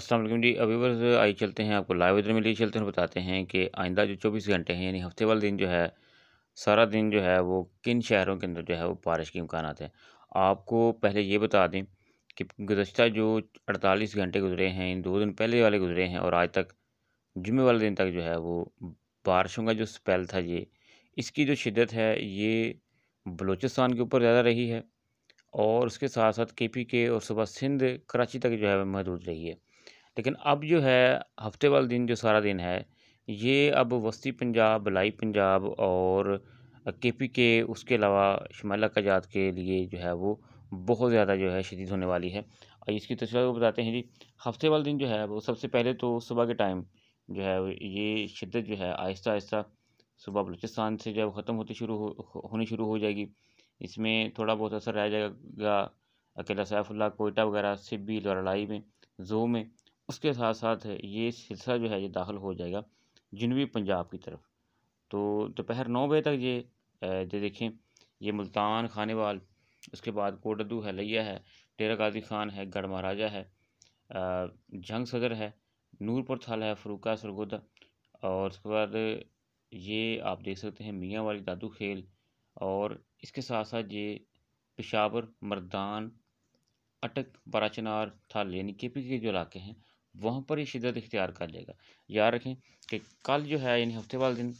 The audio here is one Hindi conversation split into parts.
असलम जी अभी आई चलते हैं आपको लाइव इधर में लिए चलते हैं बताते हैं कि आइंदा जो चौबीस घंटे हैं यानी हफ्ते वाले दिन जो है सारा दिन जो है वो किन शहरों के अंदर जो है वो बारिश के इम्कान हैं आपको पहले ये बता दें कि गुजशत जो अड़तालीस घंटे गुजरे हैं इन दो दिन पहले वाले गुजरे हैं और आज तक जुमे वाले दिन तक जो है वो बारिशों का जो स्पेल था ये इसकी जो शिदत है ये बलूचिस्तान के ऊपर ज़्यादा रही है और उसके साथ साथ के पी के और सुबह सिंध कराची तक जो है महदूद रही है लेकिन अब जो है हफ़्ते वाले दिन जो सारा दिन है ये अब वस्ती पंजाब बलाई पंजाब और के पी के उसके अलावा शमाल कजात के लिए जो है वो बहुत ज़्यादा जो है शदीद होने वाली है और इसकी तस्वीर को बताते हैं जी हफ़्ते वाले दिन जो है वो सबसे पहले तो सुबह के टाइम जो है ये शिद्दत जो है आहिस्ता आहिस्ता सुबह बलूचिस्तान से जब ख़त्म होती शुरू हो होनी शुरू हो जाएगी इसमें थोड़ा बहुत असर रह जाएगा अकेला सैफुल्ला कोयटा वगैरह सिब्बी लड़ाई में जो में उसके साथ साथ ये सिलसिला जो है ये दाखिल हो जाएगा जनूबी पंजाब की तरफ तो दोपहर नौ बजे तक ये ये देखें ये मुल्तान खानेवाल उसके बाद कोटदू है लिया है डेरा गाजी खान है गढ़ महाराजा है जंग सदर है नूरपुर थाल है फरूका सरगोदा और उसके बाद ये आप देख सकते हैं मियाँ वाली दादू खेल और इसके साथ साथ ये पेशावर मर्दान अटक बराचनार थाल यानी के पी के जो इलाके हैं वहाँ पर ही शिदत इख्तियार कर लेगा याद रखें कि कल जो है यानी हफ्ते वाले दिन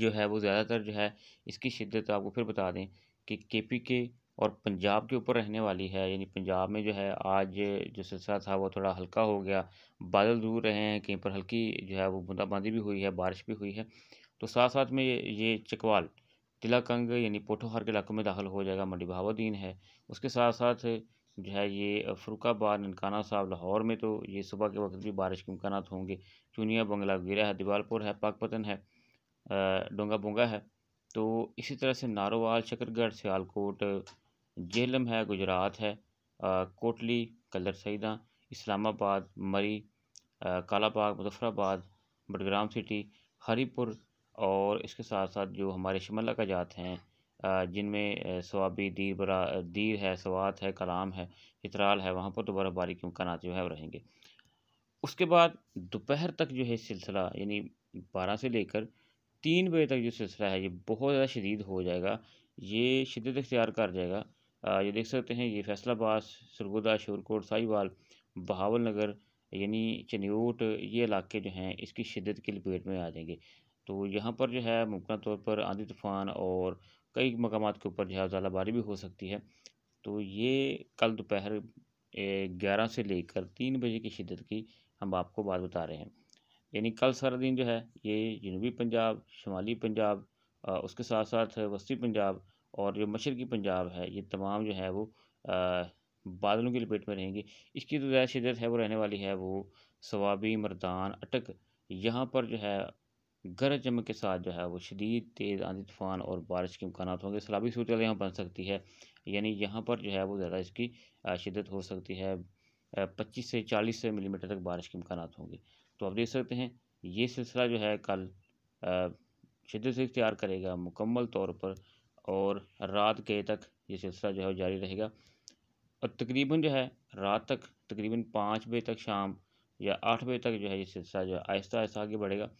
जो है वो ज़्यादातर जो है इसकी शिद्दत आपको फिर बता दें कि के पी के और पंजाब के ऊपर रहने वाली है यानी पंजाब में जो है आज जो सिलसिला था वो थोड़ा हल्का हो गया बादल दूर रहे हैं कहीं पर हल्की जो है वो बूंदाबांदी भी हुई है बारिश भी हुई है तो साथ साथ में ये चकवाल तिलाकंग यानी पोठोहार के इलाकों में दाखिल हो जाएगा मंडी बहावुद्दीन है उसके साथ साथ जो है ये फ़रुखाबाद ननकाना साहब लाहौर में तो ये सुबह के वक्त भी बारिश के इम्कान होंगे चूनिया बंगला वगैरह है दीवालपुर है पाकपतन है डोंगा बोंगा है तो इसी तरह से नारोवाल शकरगढ़ सियालकोट जेहलम है गुजरात है कोटली कलर सईदा इस्लामाबाद मरी कालाबाग मुजफ्फराबाद बडग्राम सिटी हरीपुर और इसके साथ साथ जो हमारे शिमला का जात हैं जिनमें सवाबी दीर बरा दीर है सवात है कलाम है इतराल है वहाँ पर तो बर्फ़बारी के इम्कान जो है रहेंगे उसके बाद दोपहर तक जो है सिलसिला यानी बारह से लेकर तीन बजे तक जो सिलसिला है ये बहुत ज़्यादा शदीद हो जाएगा ये शदत इख्तियार कर जाएगा ये देख सकते हैं ये फैसलाबाद सरगुदा शोरकोट साहिवाल बहावल नगर यानी चन्यूट ये इलाके जो हैं इसकी शिदत की लपेट में आ जाएंगे तो यहाँ पर जो है मुमकिन तौर पर आंधी तूफ़ान और कई मकाम के ऊपर जो है ज़्यादा भी हो सकती है तो ये कल दोपहर ग्यारह से लेकर तीन बजे की शिदत की हम आपको बात बता रहे हैं यानी कल सारा दिन जो है ये जनूबी पंजाब शुमाली पंजाब उसके साथ साथ वस्ती पंजाब और जो मशरकी पंजाब है ये तमाम जो है वो बादलों की लपेट में रहेंगे इसकी जो तो ज़्यादा शिदत है वो रहने वाली है वो सवाबी मरदान अटक यहाँ पर जो है गरज चमक के साथ जो है वो शदीद तेज़ आंधी तूफ़ान और बारिश के इम्कान होंगे सलाबी सूरत यहाँ बन सकती है यानी यहाँ पर जो है वो ज़्यादा इसकी शिदत हो सकती है पच्चीस से चालीस मिलीमीटर तक बारिश के इम्कान होंगे तो आप देख सकते हैं ये सिलसिला जो है कल शिदत से इख्तियार करेगा मुकम्मल तौर पर और रात के तक ये सिलसिला जो है जारी रहेगा और तकरीबन जो है रात तक तकरीबन पाँच बजे तक शाम या आठ बजे तक जो है ये सिलसिला जो है आहिस्ता आहिस्ता आगे बढ़ेगा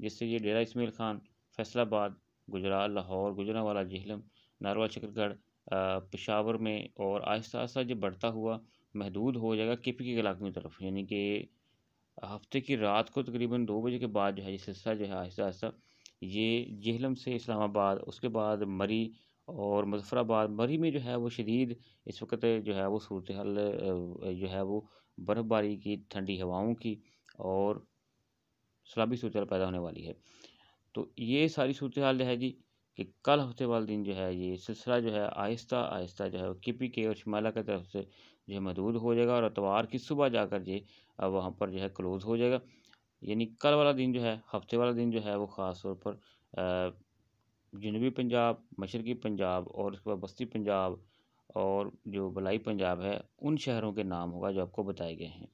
जिससे ये डेरा इसमेल खान फैसलाबाद गुजरात लाहौर गुजरावाला झेलम नारवा चक्रगढ़ पेशावर में और आहिस्ता आहिस्ता जब बढ़ता हुआ महदूद हो जाएगा केपी के इलाक़ों की तरफ यानी कि हफ्ते की रात को तकरीबन दो बजे के बाद जो है ये सिलसिला जो है आहिस्ता आहिस्ता ये जहलम से इस्लामाबाद उसके बाद मरी और मुजफ्फराबाद मरी में जो है वो शदीद इस वक्त जो है वो सूरत हाल जो है वो बर्फ़बारी की ठंडी हवाओं की और खराबी सूचना पैदा होने वाली है तो ये सारी सूरत हाल है जी कि कल हफ्ते वाले दिन जो है ये सिलसिला जो है आहिस्ता आहिस्ता जो है किपी के और शिमाला की तरफ से जो है मदूद हो जाएगा और अतवार की सुबह जाकर ये वहाँ पर जो है क्लोज़ हो जाएगा यानी कल वाला दिन जो है हफ्ते वाला दिन जो है वो ख़ास तौर पर जनूबी पंजाब मशरक़ी पंजाब और उसके बाद बस्ती पंजाब और जो बलाई पंजाब है उन शहरों के नाम होगा जो आपको बताए गए हैं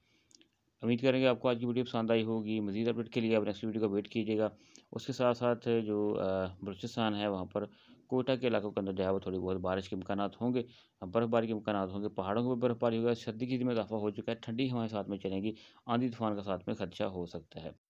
उम्मीद करेंगे आपको आज की वीडियो पसंद आई होगी मजीद अपडेट के लिए आप नेक्स्ट वीडियो का वेट कीजिएगा उसके साथ साथ जो बलूचिस्तान है वहाँ पर कोटा के इलाकों के अंदर जो है वो थोड़ी बहुत बारिश के इम्कान होंगे बर्फ़बारी के इम्कान होंगे पहाड़ों में बर्फ़बारी होगी सर्दी की में इजाफा हो चुका है ठंडी हमारे साथ में चलेंगी आंधी तूफान का साथ में खर्चा हो सकता है